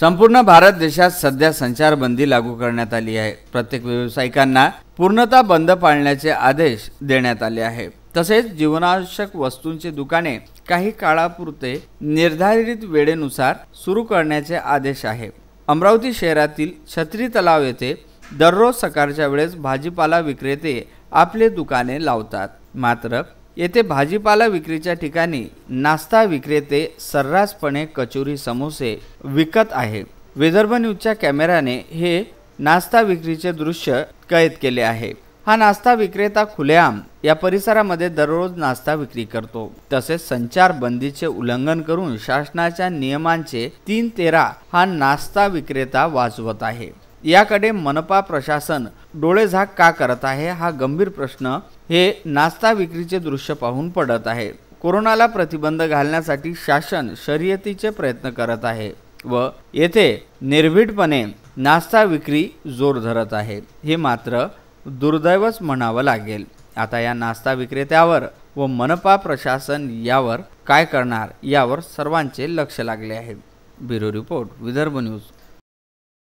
संपूर्ण भारत देशात सध्या संचारबंदी लागू करण्यात आली आहे प्रत्येक व्यावसायिकांना पूर्णतः बंद पाळण्याचे आदेश देण्यात आले आहे तसेच जीवनावश्यक वस्तूंची दुकाने काही काळापुरते निर्धारित वेळेनुसार सुरू करण्याचे आदेश आहे अमरावती शहरातील छत्री तलाव येथे दररोज सकाळच्या वेळेस भाजीपाला विक्रेते आपले दुकाने लावतात मात्र येथे भाजीपाला विक्रीच्या ठिकाणी नाश्ता विक्रेते सर्रासपणे कचोरी समोसे विकत आहे विदर्भ न्यूजच्या कॅमेराने हे नाश्ता विक्रीचे दृश्य कैद केले आहे हा नाश्ता विक्रेता खुलेआम या परिसरामध्ये दररोज नाश्ता विक्री करतो तसेच संचारबंदीचे उल्लंघन करून शासनाच्या नियमांचे तीन तेरा हा नाश्ता विक्रेता वाजवत आहे याकडे मनपा प्रशासन डोळेझाक का करत आहे हा गंभीर प्रश्न हे नास्ता विक्रीचे दृश्य पाहून पडत आहे कोरोनाला प्रतिबंध घालण्यासाठी शासन शर्यतीचे प्रयत्न करत आहे व येथे निर्भीडपणे नाश्ता विक्री जोर धरत आहे हे मात्र दुर्दैवच म्हणावं लागेल आता या नास्ता विक्रेत्यावर व मनपा प्रशासन यावर काय करणार यावर सर्वांचे लक्ष लागले आहे ब्युरो रिपोर्ट विदर्भ न्यूज